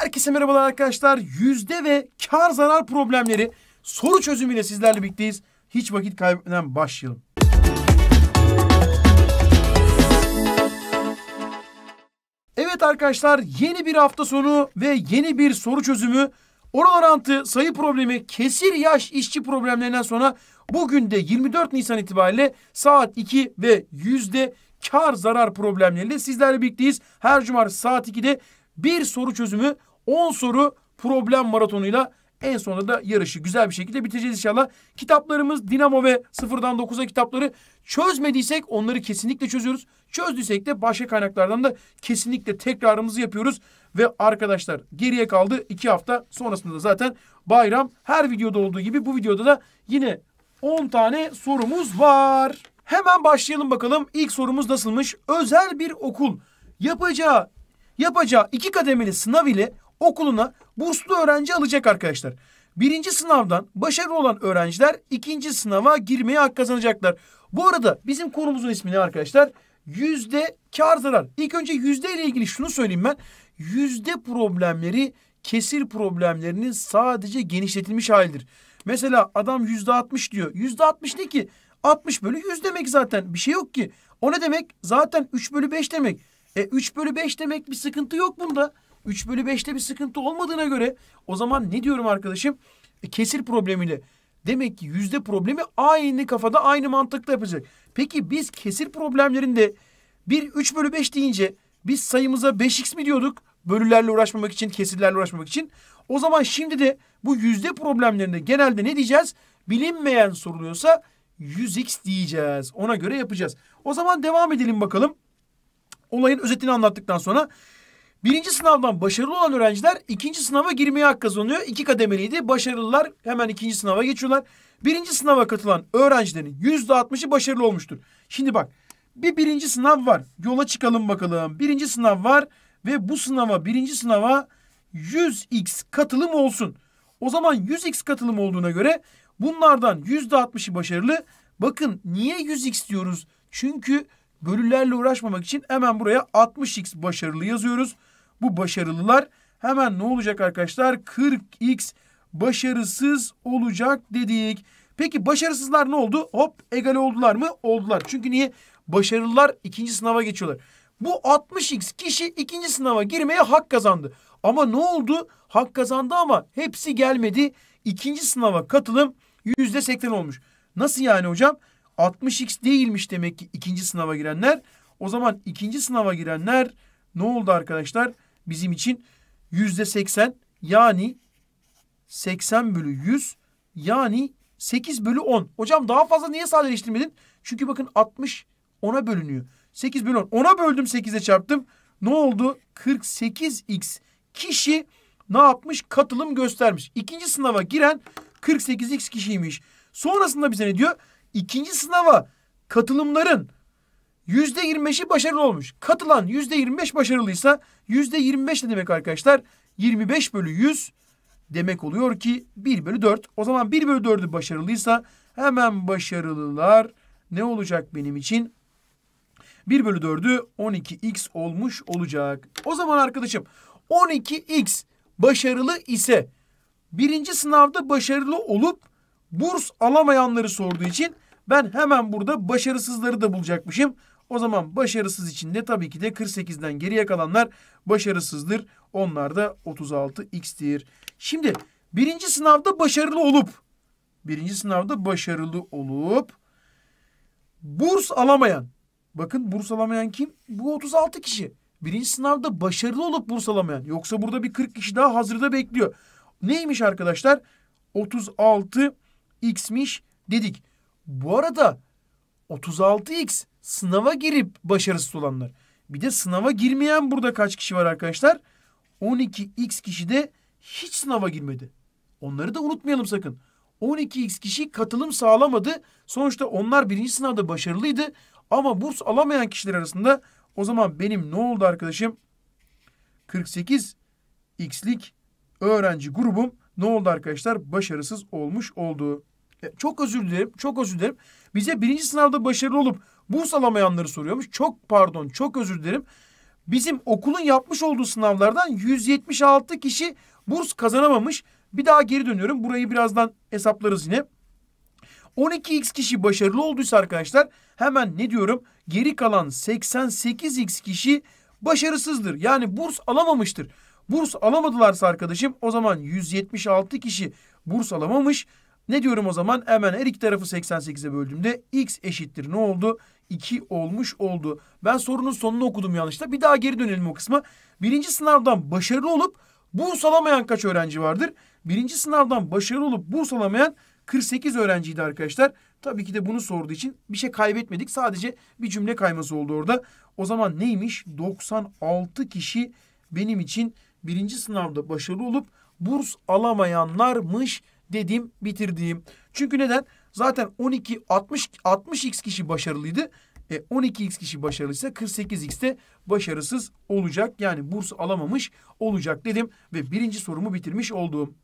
Herkese merhabalar arkadaşlar. Yüzde ve kar zarar problemleri soru çözümüyle sizlerle birlikteyiz. Hiç vakit kaybetmeden başlayalım. Evet arkadaşlar yeni bir hafta sonu ve yeni bir soru çözümü. Oran orantı sayı problemi kesir yaş işçi problemlerinden sonra bugün de 24 Nisan itibariyle saat 2 ve yüzde kar zarar problemleriyle sizlerle birlikteyiz. Her cumartesi saat 2'de bir soru çözümü 10 soru problem maratonuyla en sonunda da yarışı güzel bir şekilde biteceğiz inşallah. Kitaplarımız Dinamo ve sıfırdan 9'a kitapları çözmediysek onları kesinlikle çözüyoruz. Çözdüysek de başka kaynaklardan da kesinlikle tekrarımızı yapıyoruz. Ve arkadaşlar geriye kaldı iki hafta sonrasında zaten bayram her videoda olduğu gibi bu videoda da yine 10 tane sorumuz var. Hemen başlayalım bakalım. İlk sorumuz nasılmış? Özel bir okul yapacağı yapacağı iki kademeli sınav ile okuluna burslu öğrenci alacak arkadaşlar. Birinci sınavdan başarılı olan öğrenciler ikinci sınava girmeye hak kazanacaklar. Bu arada bizim konumuzun ismi ne arkadaşlar? Yüzde kar zarar. İlk önce yüzde ile ilgili şunu söyleyeyim ben. Yüzde problemleri kesir problemlerinin sadece genişletilmiş halidir. Mesela adam yüzde altmış diyor. Yüzde altmış ne ki? 60 bölü 100 demek zaten. Bir şey yok ki. O ne demek? Zaten 3 bölü 5 demek. E 3 bölü 5 demek bir sıkıntı yok bunda. 3 bölü 5'te bir sıkıntı olmadığına göre o zaman ne diyorum arkadaşım? E, kesir problemiyle. Demek ki yüzde problemi aynı kafada aynı mantıkla yapacak. Peki biz kesir problemlerinde bir 3 bölü 5 deyince biz sayımıza 5x mi diyorduk? Bölülerle uğraşmamak için, kesirlerle uğraşmamak için. O zaman şimdi de bu yüzde problemlerinde genelde ne diyeceğiz? Bilinmeyen soruluyorsa 100x diyeceğiz. Ona göre yapacağız. O zaman devam edelim bakalım olayın özetini anlattıktan sonra birinci sınavdan başarılı olan öğrenciler ikinci sınava girmeye hak kazanıyor. İki kademeliydi. Başarılılar hemen ikinci sınava geçiyorlar. Birinci sınava katılan öğrencilerin yüzde altmışı başarılı olmuştur. Şimdi bak bir birinci sınav var. Yola çıkalım bakalım. Birinci sınav var ve bu sınava birinci sınava 100x katılım olsun. O zaman 100x katılım olduğuna göre bunlardan yüzde altmışı başarılı. Bakın niye 100x diyoruz? Çünkü bölülerle uğraşmamak için hemen buraya 60x başarılı yazıyoruz. Bu başarılılar hemen ne olacak arkadaşlar? 40x başarısız olacak dedik. Peki başarısızlar ne oldu? Hop egal oldular mı? Oldular. Çünkü niye? Başarılılar ikinci sınava geçiyorlar. Bu 60x kişi ikinci sınava girmeye hak kazandı. Ama ne oldu? Hak kazandı ama hepsi gelmedi. İkinci sınava katılım %80 olmuş. Nasıl yani hocam? 60x değilmiş demek ki ikinci sınava girenler. O zaman ikinci sınava girenler ne oldu arkadaşlar? Bizim için yüzde seksen yani 80 bölü 100 yani 8 bölü 10. Hocam daha fazla niye sadeleştirmedin? Çünkü bakın 60 10'a bölünüyor. 8 bölü 10. 10'a böldüm 8'e çarptım. Ne oldu? 48x kişi ne yapmış? Katılım göstermiş. İkinci sınava giren 48x kişiymiş. Sonrasında bize ne diyor? İkinci sınava katılımların yüzde yirmi başarılı olmuş. Katılan yüzde yirmi başarılıysa yüzde yirmi ne demek arkadaşlar? Yirmi beş bölü yüz demek oluyor ki bir bölü dört. O zaman bir bölü dördü başarılıysa hemen başarılılar ne olacak benim için? 1 bölü 4'ü 12x olmuş olacak. O zaman arkadaşım 12x başarılı ise birinci sınavda başarılı olup burs alamayanları sorduğu için ben hemen burada başarısızları da bulacakmışım. O zaman başarısız içinde tabii ki de 48'den geriye kalanlar başarısızdır. Onlar da 36x'tir. Şimdi birinci sınavda başarılı olup birinci sınavda başarılı olup burs alamayan bakın burs alamayan kim? Bu 36 kişi. Birinci sınavda başarılı olup burs alamayan. Yoksa burada bir 40 kişi daha hazırda bekliyor. Neymiş arkadaşlar? 36 x'miş dedik. Bu arada 36x sınava girip başarısız olanlar. Bir de sınava girmeyen burada kaç kişi var arkadaşlar? 12x kişi de hiç sınava girmedi. Onları da unutmayalım sakın. 12x kişi katılım sağlamadı. Sonuçta onlar birinci sınavda başarılıydı. Ama burs alamayan kişiler arasında o zaman benim ne oldu arkadaşım? 48 x'lik öğrenci grubum ne oldu arkadaşlar? Başarısız olmuş oldu çok özür dilerim, çok özür dilerim. Bize birinci sınavda başarılı olup burs alamayanları soruyormuş. Çok pardon, çok özür dilerim. Bizim okulun yapmış olduğu sınavlardan 176 kişi burs kazanamamış. Bir daha geri dönüyorum. Burayı birazdan hesaplarız yine. 12x kişi başarılı olduysa arkadaşlar hemen ne diyorum? Geri kalan 88x kişi başarısızdır. Yani burs alamamıştır. Burs alamadılarsa arkadaşım o zaman 176 kişi burs alamamış. Ne diyorum o zaman? Hemen her iki tarafı 88'e böldüğümde x eşittir. Ne oldu? 2 olmuş oldu. Ben sorunun sonunu okudum yanlışla. Bir daha geri dönelim o kısma. Birinci sınavdan başarılı olup burs alamayan kaç öğrenci vardır? Birinci sınavdan başarılı olup burs alamayan 48 öğrenciydi arkadaşlar. Tabii ki de bunu sorduğu için bir şey kaybetmedik. Sadece bir cümle kayması oldu orada. O zaman neymiş? 96 kişi benim için birinci sınavda başarılı olup burs alamayanlarmış dediğim, bitirdiğim. Çünkü neden? Zaten 12 60 60x kişi başarılıydı. E, 12x kişi başarılıysa 48x de başarısız olacak. Yani burs alamamış olacak dedim ve birinci sorumu bitirmiş oldum.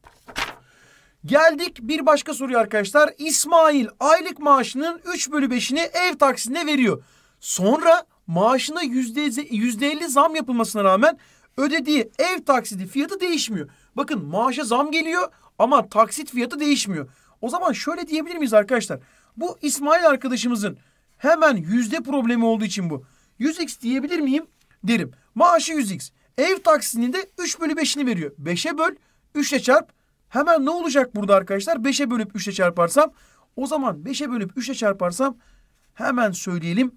Geldik bir başka soruya arkadaşlar. İsmail aylık maaşının 3 bölü 5'ini ev taksine veriyor. Sonra maaşına %50 zam yapılmasına rağmen ödediği ev taksidi fiyatı değişmiyor. Bakın maaşa zam geliyor ama taksit fiyatı değişmiyor. O zaman şöyle diyebilir miyiz arkadaşlar? Bu İsmail arkadaşımızın hemen yüzde problemi olduğu için bu. 100x diyebilir miyim? Derim. Maaşı 100x. Ev taksinin de 3 bölü 5'ini veriyor. 5'e böl, 3'e çarp. Hemen ne olacak burada arkadaşlar? 5'e bölüp 3'e çarparsam. O zaman 5'e bölüp 3'e çarparsam hemen söyleyelim.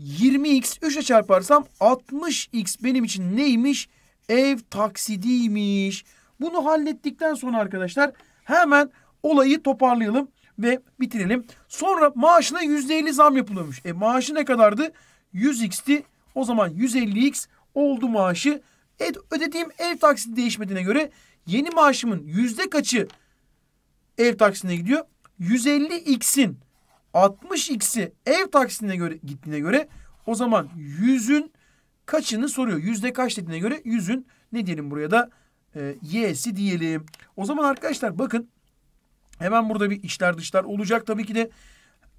20x 3'e çarparsam 60x benim için neymiş? Ev taksidiymiş. Bunu hallettikten sonra arkadaşlar hemen olayı toparlayalım ve bitirelim. Sonra maaşına %50 zam yapılıyormuş. E maaşı ne kadardı? 100x'ti. O zaman 150x oldu maaşı. E, ödediğim ev taksidi değişmediğine göre yeni maaşımın yüzde kaçı ev taksine gidiyor? 150x'in 60x'i ev taksine göre gittiğine göre o zaman 100'ün kaçını soruyor. Yüzde kaç dediğine göre 100'ün ne diyelim buraya da e, y'si diyelim. O zaman arkadaşlar bakın hemen burada bir içler dışlar olacak. Tabii ki de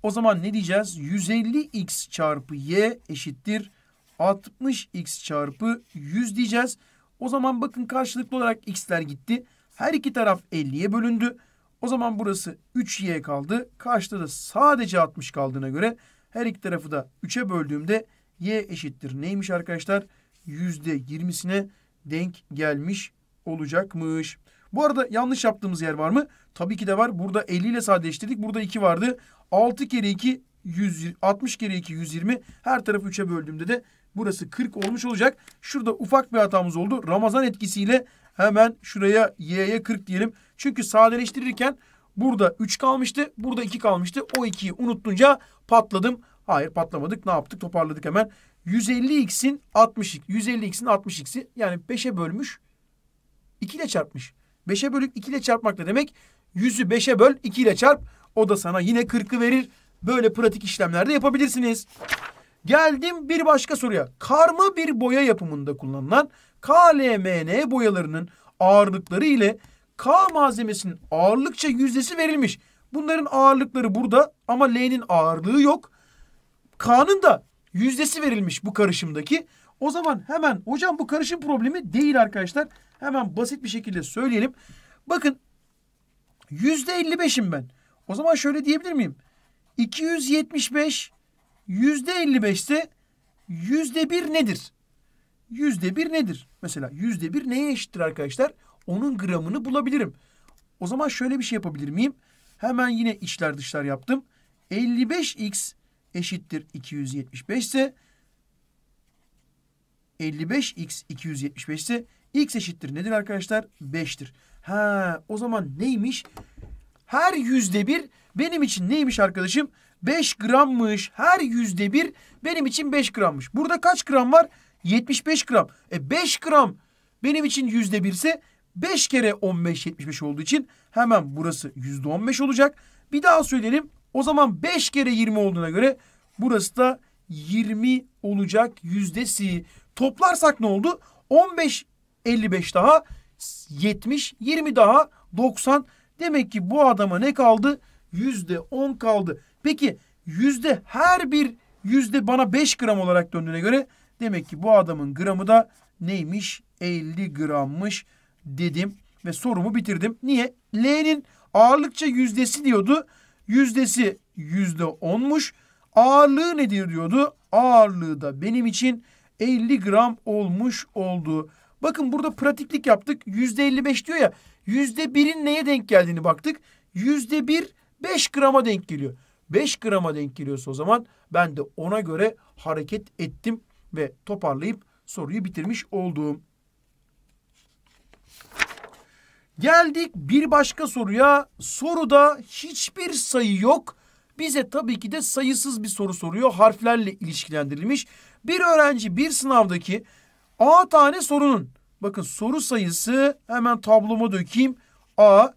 o zaman ne diyeceğiz? 150x çarpı y eşittir 60x çarpı 100 diyeceğiz. O zaman bakın karşılıklı olarak x'ler gitti. Her iki taraf 50'ye bölündü. O zaman burası 3y kaldı. Karşıda da sadece 60 kaldığına göre her iki tarafı da 3'e böldüğümde y eşittir. Neymiş arkadaşlar? %20'sine denk gelmiş olacakmış. Bu arada yanlış yaptığımız yer var mı? Tabii ki de var. Burada 50 ile sadeleştirdik. Burada 2 vardı. 6 kere 2 100, 60 kere 2 120. Her tarafı 3'e böldüğümde de burası 40 olmuş olacak. Şurada ufak bir hatamız oldu. Ramazan etkisiyle hemen şuraya y'ye 40 diyelim. Çünkü sadeleştirirken burada 3 kalmıştı. Burada 2 kalmıştı. O 2'yi unuttunca patladım. Hayır patlamadık. Ne yaptık? Toparladık hemen. 150x'in 60 x, 150x'in 60x'i yani 5'e bölmüş 2 ile çarpmış. 5'e bölüp 2 ile çarpmak ne demek? 100'ü 5'e böl 2 ile çarp. O da sana yine 40'ı verir. Böyle pratik işlemlerde yapabilirsiniz. Geldim bir başka soruya. Karma bir boya yapımında kullanılan KLMN boyalarının ağırlıkları ile K malzemesinin ağırlıkça yüzdesi verilmiş. Bunların ağırlıkları burada ama L'nin ağırlığı yok. K'nın da yüzdesi verilmiş bu karışımdaki. O zaman hemen hocam bu karışım problemi değil arkadaşlar. Hemen basit bir şekilde söyleyelim. Bakın %55'im ben. O zaman şöyle diyebilir miyim? 275 %55'te %1 nedir? %1 nedir? Mesela %1 neye eşittir arkadaşlar? Onun gramını bulabilirim. O zaman şöyle bir şey yapabilir miyim? Hemen yine içler dışlar yaptım. 55x eşittir 275 ise 55x 275 ise x eşittir nedir arkadaşlar? 5'tir. Ha, o zaman neymiş? Her yüzde bir benim için neymiş arkadaşım? 5 grammış. Her yüzde bir benim için 5 grammış. Burada kaç gram var? 75 gram. E 5 gram benim için yüzde birse ise 5 kere 15 75 olduğu için hemen burası yüzde 15 olacak. Bir daha söyleyelim. O zaman 5 kere 20 olduğuna göre burası da 20 olacak yüzdesi. Toplarsak ne oldu? 15 55 daha 70 20 daha 90 demek ki bu adama ne kaldı? Yüzde 10 kaldı. Peki yüzde her bir yüzde bana 5 gram olarak döndüğüne göre demek ki bu adamın gramı da neymiş? 50 grammış dedim ve sorumu bitirdim. Niye? L'nin ağırlıkça yüzdesi diyordu. Yüzdesi yüzde 10'muş. Ağırlığı nedir diyordu. Ağırlığı da benim için 50 gram olmuş oldu. Bakın burada pratiklik yaptık. %55 diyor ya. %1'in neye denk geldiğini baktık. %1 5 grama denk geliyor. 5 grama denk geliyorsa o zaman ben de ona göre hareket ettim ve toparlayıp soruyu bitirmiş oldum. Geldik bir başka soruya. Soruda hiçbir sayı yok bize tabii ki de sayısız bir soru soruyor. Harflerle ilişkilendirilmiş. Bir öğrenci bir sınavdaki A tane sorunun bakın soru sayısı hemen tabloma dökeyim. A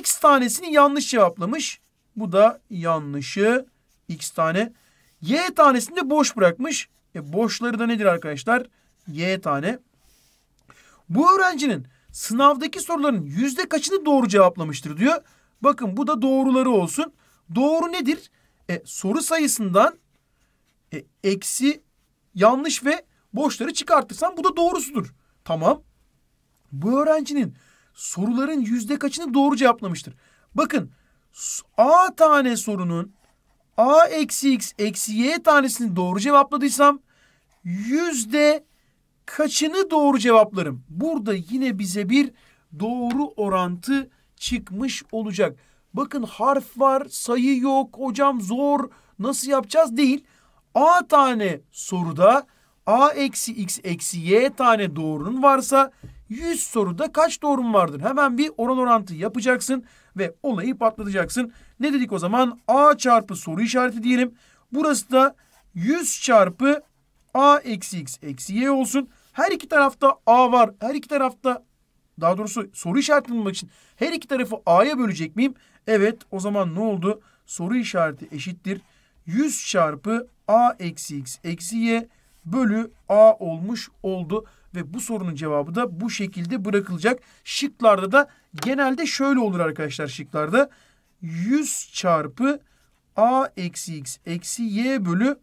X tanesini yanlış cevaplamış. Bu da yanlışı X tane. Y tanesini de boş bırakmış. E boşları da nedir arkadaşlar? Y tane. Bu öğrencinin sınavdaki soruların yüzde kaçını doğru cevaplamıştır diyor. Bakın bu da doğruları olsun. Doğru nedir? E, soru sayısından e, eksi yanlış ve boşları çıkartırsan bu da doğrusudur. Tamam. Bu öğrencinin soruların yüzde kaçını doğru cevaplamıştır? Bakın A tane sorunun A eksi X eksi Y tanesini doğru cevapladıysam yüzde kaçını doğru cevaplarım? Burada yine bize bir doğru orantı çıkmış olacak. Bakın harf var, sayı yok, hocam zor, nasıl yapacağız değil. A tane soruda A eksi X eksi Y tane doğrunun varsa 100 soruda kaç doğrun vardır? Hemen bir oran orantı yapacaksın ve olayı patlatacaksın. Ne dedik o zaman? A çarpı soru işareti diyelim. Burası da 100 çarpı A eksi X eksi Y olsun. Her iki tarafta A var. Her iki tarafta daha doğrusu soru işareti bulmak için her iki tarafı A'ya bölecek miyim? Evet o zaman ne oldu? Soru işareti eşittir. 100 çarpı a eksi x eksi y bölü a olmuş oldu. Ve bu sorunun cevabı da bu şekilde bırakılacak. Şıklarda da genelde şöyle olur arkadaşlar şıklarda. 100 çarpı a eksi x eksi y bölü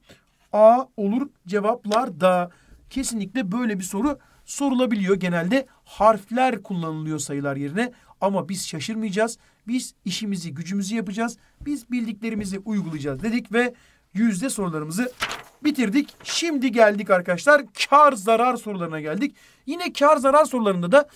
a olur cevaplar da. Kesinlikle böyle bir soru sorulabiliyor. Genelde harfler kullanılıyor sayılar yerine. Ama biz şaşırmayacağız. Biz işimizi, gücümüzü yapacağız. Biz bildiklerimizi uygulayacağız dedik ve yüzde sorularımızı bitirdik. Şimdi geldik arkadaşlar kar zarar sorularına geldik. Yine kar zarar sorularında da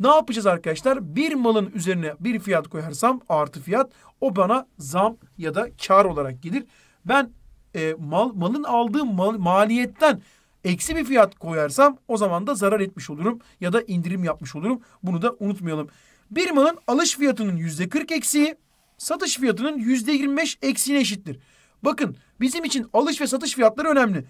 ne yapacağız arkadaşlar? Bir malın üzerine bir fiyat koyarsam artı fiyat o bana zam ya da kar olarak gelir. Ben e, mal malın aldığım mal, maliyetten eksi bir fiyat koyarsam o zaman da zarar etmiş olurum ya da indirim yapmış olurum. Bunu da unutmayalım bir malın alış fiyatının yüzde 40 eksiği satış fiyatının yüzde 25 eksiğine eşittir. Bakın bizim için alış ve satış fiyatları önemli.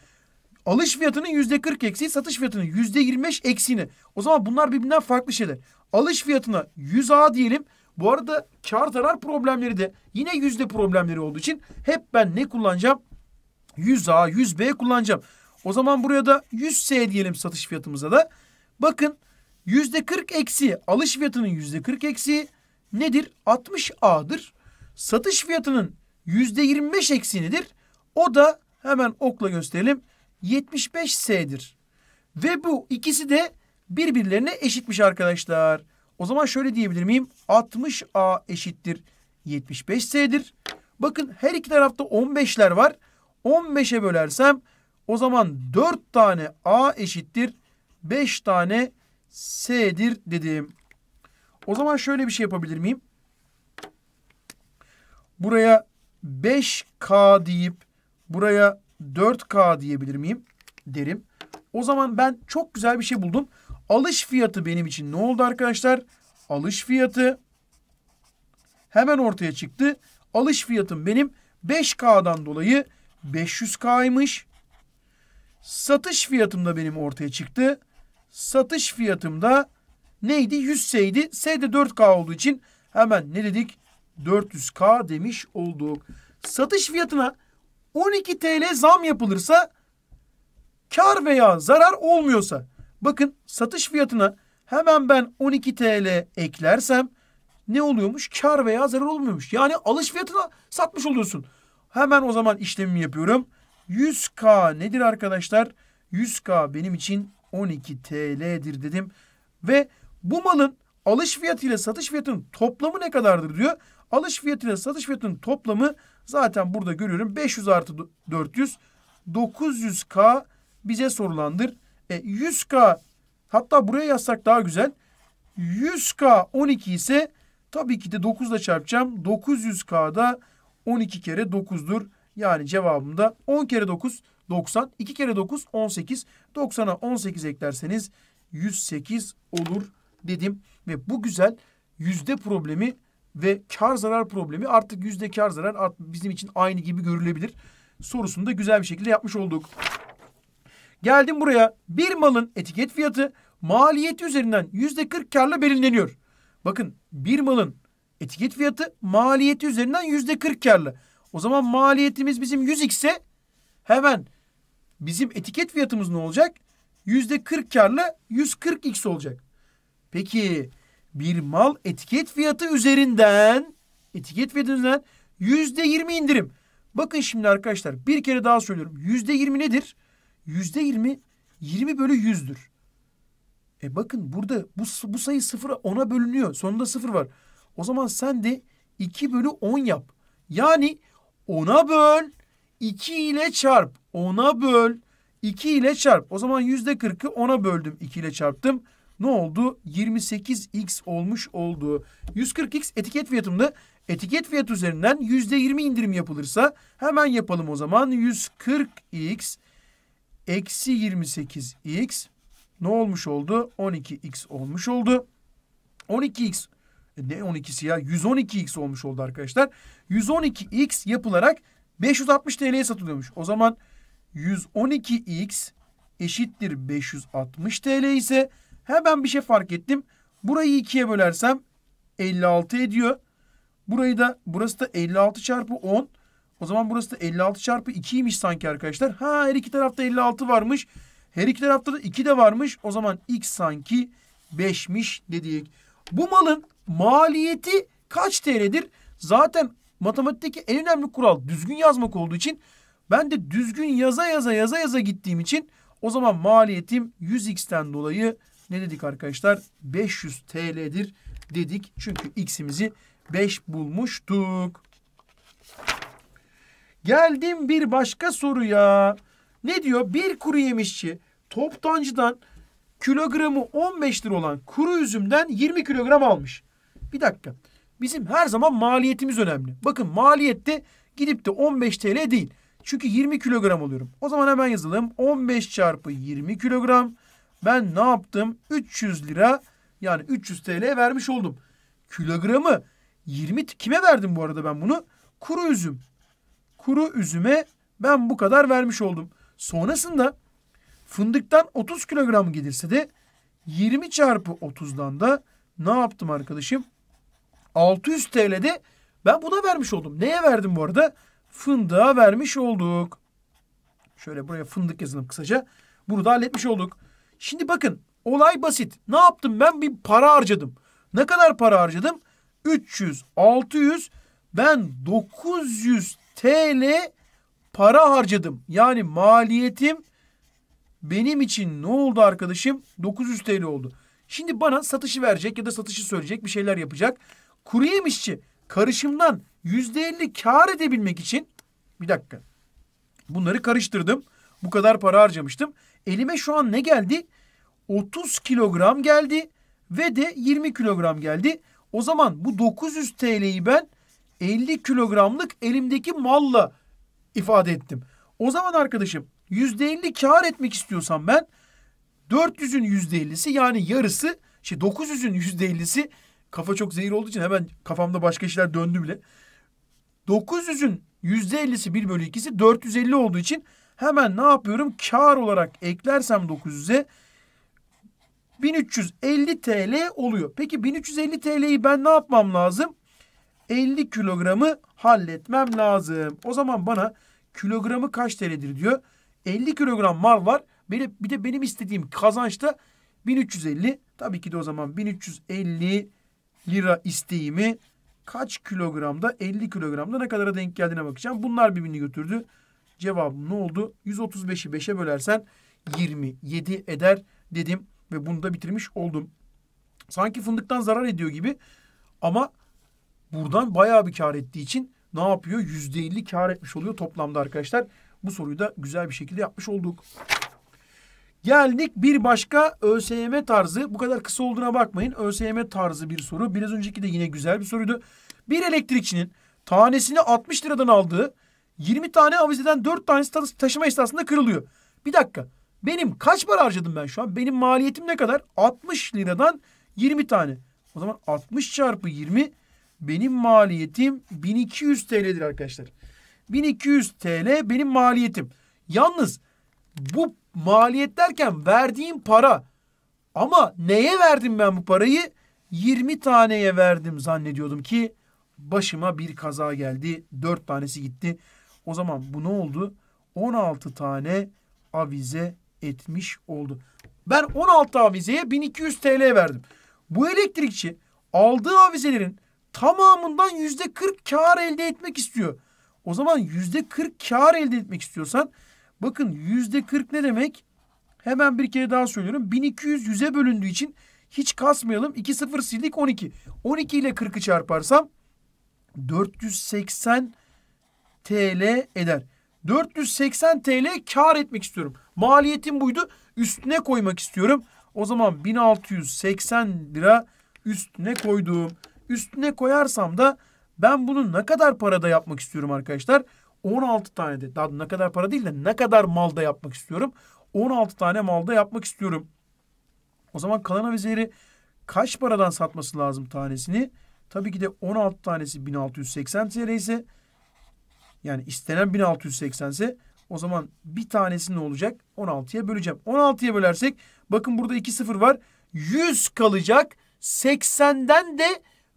Alış fiyatının yüzde 40 eksiği satış fiyatının yüzde 25 eksiğine. O zaman bunlar birbirinden farklı şeyler. Alış fiyatına 100 A diyelim. Bu arada kar zarar problemleri de yine yüzde problemleri olduğu için hep ben ne kullanacağım? 100 A, 100 B kullanacağım. O zaman buraya da 100 S diyelim satış fiyatımıza da. Bakın yüzde 40 eksi alış fiyatının yüzde 40 eksi nedir? 60 A'dır. Satış fiyatının yüzde 25 eksi nedir? O da hemen okla gösterelim. 75 S'dir. Ve bu ikisi de birbirlerine eşitmiş arkadaşlar. O zaman şöyle diyebilir miyim? 60 A eşittir 75 S'dir. Bakın her iki tarafta 15'ler var. 15'e bölersem o zaman 4 tane A eşittir 5 tane S'dir dedim. O zaman şöyle bir şey yapabilir miyim? Buraya 5K deyip buraya 4K diyebilir miyim? Derim. O zaman ben çok güzel bir şey buldum. Alış fiyatı benim için ne oldu arkadaşlar? Alış fiyatı hemen ortaya çıktı. Alış fiyatım benim 5K'dan dolayı 500K'ymış. Satış fiyatım da benim ortaya çıktı satış fiyatım da neydi? 100 S'ydi. S de 4K olduğu için hemen ne dedik? 400K demiş olduk. Satış fiyatına 12 TL zam yapılırsa kar veya zarar olmuyorsa. Bakın satış fiyatına hemen ben 12 TL eklersem ne oluyormuş? Kar veya zarar olmuyormuş. Yani alış fiyatına satmış oluyorsun. Hemen o zaman işlemimi yapıyorum. 100K nedir arkadaşlar? 100K benim için 12 TL'dir dedim. Ve bu malın alış fiyatı ile satış fiyatının toplamı ne kadardır diyor. Alış fiyatı ile satış fiyatının toplamı zaten burada görüyorum 500 artı 400 900K bize sorulandır. E, 100K hatta buraya yazsak daha güzel. 100K 12 ise tabii ki de 9 ile çarpacağım. 900 k da 12 kere 9'dur. Yani cevabım da 10 kere 9 90. 2 kere 9 18. 90'a 18 eklerseniz 108 olur dedim. Ve bu güzel yüzde problemi ve kar zarar problemi artık yüzde kar zarar bizim için aynı gibi görülebilir. Sorusunu da güzel bir şekilde yapmış olduk. Geldim buraya. Bir malın etiket fiyatı maliyeti üzerinden yüzde 40 karla belirleniyor. Bakın bir malın etiket fiyatı maliyeti üzerinden yüzde 40 karlı. O zaman maliyetimiz bizim 100 ise hemen Bizim etiket fiyatımız ne olacak? Yüzde 40 karla 140x olacak. Peki bir mal etiket fiyatı üzerinden etiket fiyatı üzerinden yüzde 20 indirim. Bakın şimdi arkadaşlar bir kere daha söylüyorum. Yüzde 20 nedir? Yüzde 20 20 bölü 100'dür. E bakın burada bu, bu sayı sıfıra ona bölünüyor. Sonunda sıfır var. O zaman sen de 2 bölü 10 yap. Yani 10'a böl 2 ile çarp. 10'a böl. 2 ile çarp. O zaman yüzde %40'ı 10'a böldüm. 2 ile çarptım. Ne oldu? 28x olmuş oldu. 140x etiket fiyatımda etiket fiyat üzerinden yüzde %20 indirim yapılırsa hemen yapalım o zaman. 140x eksi 28x ne olmuş oldu? 12x olmuş oldu. 12x e, ne 12'si ya? 112x olmuş oldu arkadaşlar. 112x yapılarak 560 TL'ye satılıyormuş. O zaman 112x eşittir 560 TL ise ben bir şey fark ettim. Burayı 2'ye bölersem 56 ediyor. Burayı da burası da 56 çarpı 10. O zaman burası da 56 çarpı 2'ymiş sanki arkadaşlar. Ha her iki tarafta 56 varmış. Her iki tarafta da 2 de varmış. O zaman x sanki 5'miş dedik. Bu malın maliyeti kaç TL'dir? Zaten matematikteki en önemli kural düzgün yazmak olduğu için ben de düzgün yaza yaza yaza yaza gittiğim için o zaman maliyetim 100x'ten dolayı ne dedik arkadaşlar? 500 TL'dir dedik. Çünkü x'imizi 5 bulmuştuk. Geldim bir başka soruya. Ne diyor? Bir kuru yemişçi toptancıdan kilogramı 15 lira olan kuru üzümden 20 kilogram almış. Bir dakika. Bizim her zaman maliyetimiz önemli. Bakın maliyette gidip de 15 TL değil. Çünkü 20 kilogram alıyorum. O zaman hemen yazalım. 15 çarpı 20 kilogram. Ben ne yaptım? 300 lira yani 300 TL vermiş oldum. Kilogramı 20 kime verdim bu arada ben bunu? Kuru üzüm. Kuru üzüme ben bu kadar vermiş oldum. Sonrasında fındıktan 30 kilogram gelirse de 20 çarpı 30'dan da ne yaptım arkadaşım? 600 TL'de ben buna vermiş oldum. Neye verdim bu arada? fındığa vermiş olduk. Şöyle buraya fındık yazalım kısaca. Burada halletmiş olduk. Şimdi bakın olay basit. Ne yaptım ben? Bir para harcadım. Ne kadar para harcadım? 300, 600 ben 900 TL para harcadım. Yani maliyetim benim için ne oldu arkadaşım? 900 TL oldu. Şimdi bana satışı verecek ya da satışı söyleyecek bir şeyler yapacak. Kuru yemişçi karışımdan %50 kar edebilmek için bir dakika bunları karıştırdım. Bu kadar para harcamıştım. Elime şu an ne geldi? 30 kilogram geldi ve de 20 kilogram geldi. O zaman bu 900 TL'yi ben 50 kilogramlık elimdeki malla ifade ettim. O zaman arkadaşım %50 kar etmek istiyorsam ben 400'ün %50'si yani yarısı şey 900'ün %50'si kafa çok zehir olduğu için hemen kafamda başka şeyler döndü bile. 900'ün %50'si 1 bölü 2'si 450 olduğu için hemen ne yapıyorum? Kar olarak eklersem 900'e 1350 TL oluyor. Peki 1350 TL'yi ben ne yapmam lazım? 50 kilogramı halletmem lazım. O zaman bana kilogramı kaç TL'dir diyor. 50 kilogram mal var. Bir de benim istediğim kazançta 1350. Tabii ki de o zaman 1350 lira isteğimi kaç kilogramda 50 kilogramda ne kadara denk geldiğine bakacağım. Bunlar birbirini götürdü. Cevabım ne oldu? 135'i 5'e bölersen 27 eder dedim ve bunu da bitirmiş oldum. Sanki fındıktan zarar ediyor gibi ama buradan bayağı bir kar ettiği için ne yapıyor? %50 kar etmiş oluyor toplamda arkadaşlar. Bu soruyu da güzel bir şekilde yapmış olduk. Geldik bir başka ÖSYM tarzı. Bu kadar kısa olduğuna bakmayın. ÖSYM tarzı bir soru. Biraz önceki de yine güzel bir soruydu. Bir elektrikçinin tanesini 60 liradan aldığı 20 tane avizeden 4 tanesi taşıma esnasında kırılıyor. Bir dakika. Benim kaç para harcadım ben şu an? Benim maliyetim ne kadar? 60 liradan 20 tane. O zaman 60 çarpı 20 benim maliyetim 1200 TL'dir arkadaşlar. 1200 TL benim maliyetim. Yalnız bu maliyet derken verdiğim para. Ama neye verdim ben bu parayı? 20 taneye verdim zannediyordum ki başıma bir kaza geldi. 4 tanesi gitti. O zaman bu ne oldu? 16 tane avize etmiş oldu. Ben 16 avizeye 1200 TL verdim. Bu elektrikçi aldığı avizelerin tamamından %40 kar elde etmek istiyor. O zaman %40 kar elde etmek istiyorsan Bakın yüzde kırk ne demek? Hemen bir kere daha söylüyorum. 1200 yüze bölündüğü için hiç kasmayalım. 2 sıfır sildik 12. 12 ile 40'ı çarparsam 480 TL eder. 480 TL kar etmek istiyorum. Maliyetim buydu. Üstüne koymak istiyorum. O zaman 1680 lira üstüne koyduğum. Üstüne koyarsam da ben bunu ne kadar parada yapmak istiyorum arkadaşlar? Arkadaşlar 16 tane de daha ne kadar para değil de ne kadar malda yapmak istiyorum? 16 tane malda yapmak istiyorum. O zaman kalan avizleri kaç paradan satması lazım tanesini? Tabii ki de 16 tanesi 1680 TL ise yani istenen 1680 ise o zaman bir tanesi ne olacak? 16'ya böleceğim. 16'ya bölersek bakın burada 2 sıfır var. 100 kalacak. 80'den de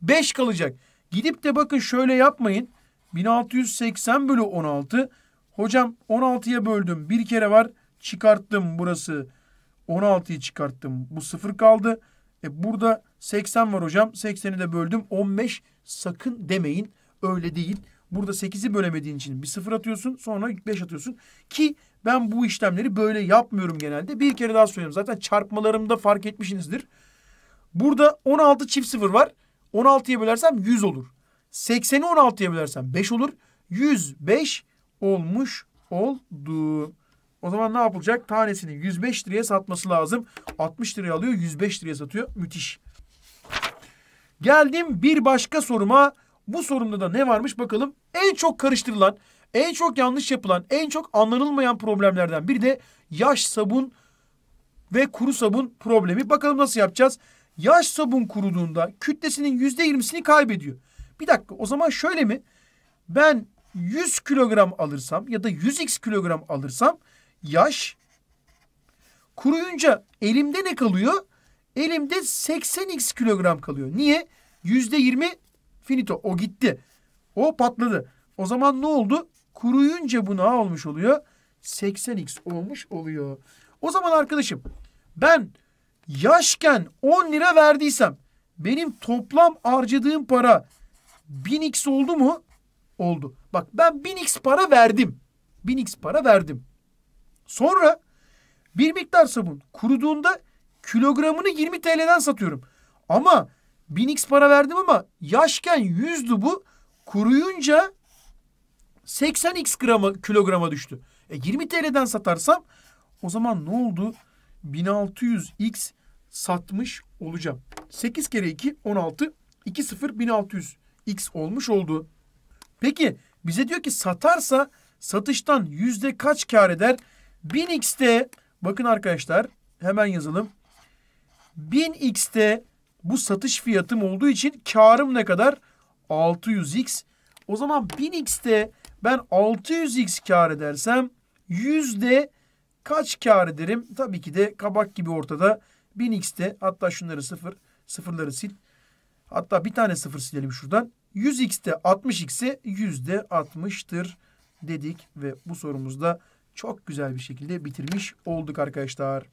5 kalacak. Gidip de bakın şöyle yapmayın. 1680 bölü 16. Hocam 16'ya böldüm. Bir kere var. Çıkarttım burası. 16'yı çıkarttım. Bu sıfır kaldı. E burada 80 var hocam. 80'i de böldüm. 15 sakın demeyin. Öyle değil. Burada 8'i bölemediğin için bir sıfır atıyorsun. Sonra 5 atıyorsun. Ki ben bu işlemleri böyle yapmıyorum genelde. Bir kere daha söyleyeyim. Zaten çarpmalarımda fark etmişsinizdir. Burada 16 çift sıfır var. 16'ya bölersem 100 olur. 80'i 16'ya bölersen 5 olur. 105 olmuş oldu. O zaman ne yapılacak? Tanesini 105 liraya satması lazım. 60 liraya alıyor 105 liraya satıyor. Müthiş. Geldim bir başka soruma. Bu sorumda da ne varmış bakalım. En çok karıştırılan, en çok yanlış yapılan, en çok anlanılmayan problemlerden biri de yaş sabun ve kuru sabun problemi. Bakalım nasıl yapacağız? Yaş sabun kuruduğunda kütlesinin %20'sini kaybediyor. Bir dakika o zaman şöyle mi? Ben 100 kilogram alırsam ya da 100x kilogram alırsam yaş kuruyunca elimde ne kalıyor? Elimde 80x kilogram kalıyor. Niye? %20 finito. O gitti. O patladı. O zaman ne oldu? Kuruyunca bu ne olmuş oluyor? 80x olmuş oluyor. O zaman arkadaşım ben yaşken 10 lira verdiysem benim toplam harcadığım para 1000x oldu mu? Oldu. Bak ben 1000x para verdim. 1000x para verdim. Sonra bir miktar sabun kuruduğunda kilogramını 20 TL'den satıyorum. Ama 1000x para verdim ama yaşken 100'dü bu. Kuruyunca 80x grama, kilograma düştü. E 20 TL'den satarsam o zaman ne oldu? 1600x satmış olacağım. 8 kere 2 16 2 0 1600 x olmuş oldu. Peki bize diyor ki satarsa satıştan yüzde kaç kar eder? 1000x'te bakın arkadaşlar hemen yazalım. 1000x'te bu satış fiyatım olduğu için karım ne kadar? 600x. O zaman 1000x'te ben 600x kar edersem yüzde kaç kar ederim? Tabii ki de kabak gibi ortada. 1000x'te hatta şunları sıfır, sıfırları sil. Hatta bir tane sıfır silelim şuradan. 100x'te 60x'e yüzde 60'tır dedik ve bu sorumuzda çok güzel bir şekilde bitirmiş olduk arkadaşlar.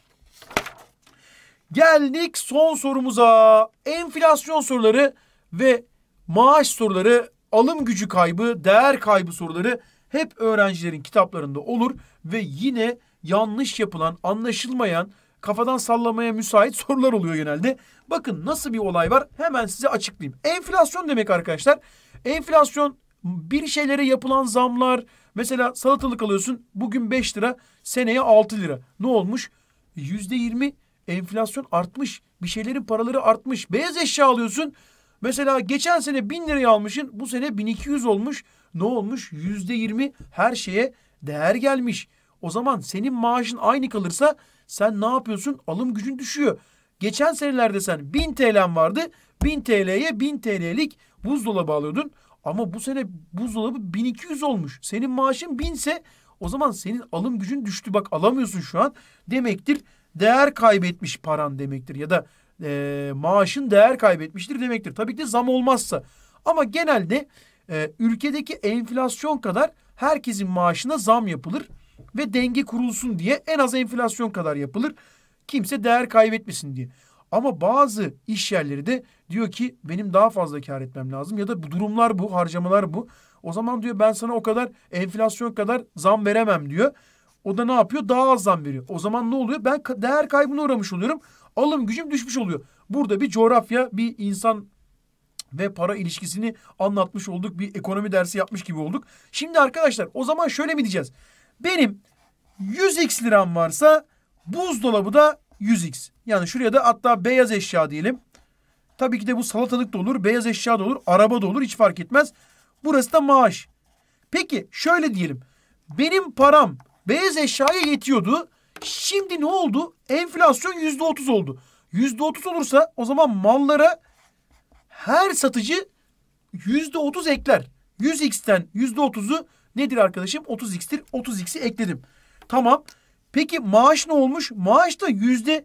Geldik son sorumuza. Enflasyon soruları ve maaş soruları, alım gücü kaybı, değer kaybı soruları hep öğrencilerin kitaplarında olur ve yine yanlış yapılan, anlaşılmayan kafadan sallamaya müsait sorular oluyor genelde. Bakın nasıl bir olay var hemen size açıklayayım. Enflasyon demek arkadaşlar. Enflasyon bir şeylere yapılan zamlar mesela salatalık alıyorsun bugün 5 lira seneye 6 lira. Ne olmuş? %20 enflasyon artmış. Bir şeylerin paraları artmış. Beyaz eşya alıyorsun. Mesela geçen sene 1000 liraya almışın bu sene 1200 olmuş. Ne olmuş? %20 her şeye değer gelmiş. O zaman senin maaşın aynı kalırsa sen ne yapıyorsun? Alım gücün düşüyor. Geçen senelerde sen 1000 TL'n vardı. 1000 TL'ye 1000 TL'lik buzdolabı alıyordun. Ama bu sene buzdolabı 1200 olmuş. Senin maaşın 1000 ise o zaman senin alım gücün düştü. Bak alamıyorsun şu an. Demektir değer kaybetmiş paran demektir. Ya da e, maaşın değer kaybetmiştir demektir. Tabii ki de zam olmazsa. Ama genelde e, ülkedeki enflasyon kadar herkesin maaşına zam yapılır ve denge kurulsun diye en az enflasyon kadar yapılır. Kimse değer kaybetmesin diye. Ama bazı iş yerleri de diyor ki benim daha fazla kar etmem lazım ya da bu durumlar bu, harcamalar bu. O zaman diyor ben sana o kadar enflasyon kadar zam veremem diyor. O da ne yapıyor? Daha az zam veriyor. O zaman ne oluyor? Ben değer kaybına uğramış oluyorum. Alım gücüm düşmüş oluyor. Burada bir coğrafya, bir insan ve para ilişkisini anlatmış olduk. Bir ekonomi dersi yapmış gibi olduk. Şimdi arkadaşlar o zaman şöyle mi diyeceğiz? Benim 100x liram varsa buzdolabı da 100x. Yani şuraya da hatta beyaz eşya diyelim. Tabii ki de bu salatalık da olur, beyaz eşya da olur, araba da olur hiç fark etmez. Burası da maaş. Peki şöyle diyelim. Benim param beyaz eşyaya yetiyordu. Şimdi ne oldu? Enflasyon yüzde otuz oldu. Yüzde otuz olursa o zaman mallara her satıcı yüzde otuz ekler. 100x'ten yüzde otuzu Nedir arkadaşım? 30x'tir. 30x'i ekledim. Tamam. Peki maaş ne olmuş? Maaşta yüzde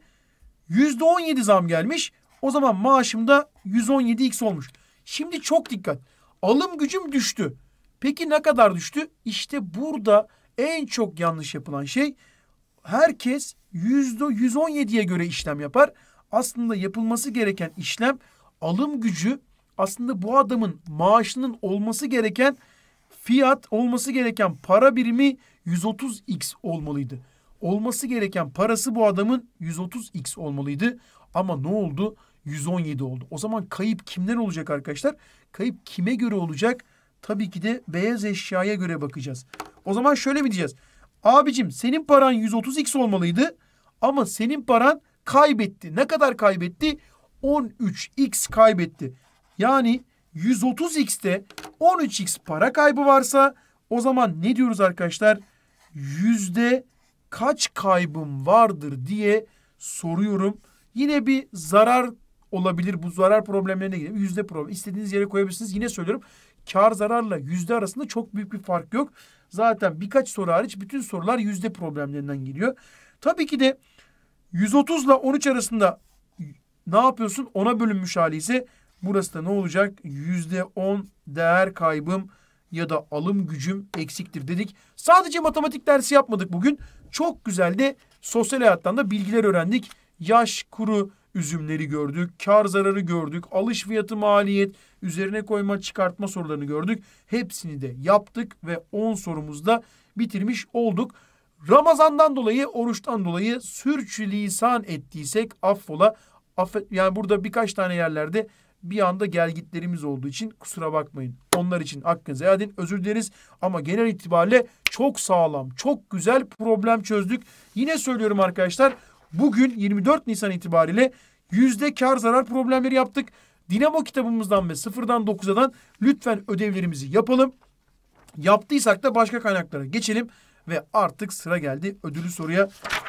yüzde %17 zam gelmiş. O zaman maaşım da 117x olmuş. Şimdi çok dikkat. Alım gücüm düştü. Peki ne kadar düştü? İşte burada en çok yanlış yapılan şey herkes yüzde %117'ye göre işlem yapar. Aslında yapılması gereken işlem alım gücü aslında bu adamın maaşının olması gereken fiyat olması gereken para birimi 130x olmalıydı. Olması gereken parası bu adamın 130x olmalıydı. Ama ne oldu? 117 oldu. O zaman kayıp kimler olacak arkadaşlar? Kayıp kime göre olacak? Tabii ki de beyaz eşyaya göre bakacağız. O zaman şöyle mi diyeceğiz? Abicim senin paran 130x olmalıydı ama senin paran kaybetti. Ne kadar kaybetti? 13x kaybetti. Yani 130x'te 13x para kaybı varsa o zaman ne diyoruz arkadaşlar? Yüzde kaç kaybım vardır diye soruyorum. Yine bir zarar olabilir. Bu zarar problemlerine gidelim. Yüzde problem. İstediğiniz yere koyabilirsiniz. Yine söylüyorum. Kar zararla yüzde arasında çok büyük bir fark yok. Zaten birkaç soru hariç bütün sorular yüzde problemlerinden geliyor. Tabii ki de 130 ile 13 arasında ne yapıyorsun? Ona bölünmüş hali ise Burası da ne olacak? Yüzde on değer kaybım ya da alım gücüm eksiktir dedik. Sadece matematik dersi yapmadık bugün. Çok güzel de sosyal hayattan da bilgiler öğrendik. Yaş, kuru, üzümleri gördük. Kar zararı gördük. Alış fiyatı maliyet, üzerine koyma çıkartma sorularını gördük. Hepsini de yaptık ve 10 sorumuzda bitirmiş olduk. Ramazandan dolayı, oruçtan dolayı sürçülisan ettiysek affola. Affet, yani burada birkaç tane yerlerde bir anda gelgitlerimiz olduğu için kusura bakmayın. Onlar için hakkınızı helal edin. Özür dileriz ama genel itibariyle çok sağlam, çok güzel problem çözdük. Yine söylüyorum arkadaşlar bugün 24 Nisan itibariyle yüzde kar zarar problemleri yaptık. Dinamo kitabımızdan ve sıfırdan dokuzadan lütfen ödevlerimizi yapalım. Yaptıysak da başka kaynaklara geçelim ve artık sıra geldi ödülü soruya.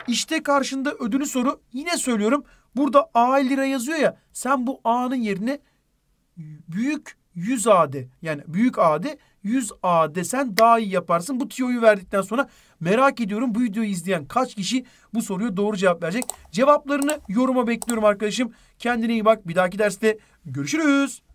İşte karşında ödülü soru yine söylüyorum Burada A lira yazıyor ya sen bu A'nın yerine büyük 100 AD yani büyük AD 100 A desen daha iyi yaparsın. Bu tiyoyu verdikten sonra merak ediyorum bu videoyu izleyen kaç kişi bu soruya doğru cevap verecek. Cevaplarını yoruma bekliyorum arkadaşım. Kendine iyi bak. Bir dahaki derste görüşürüz.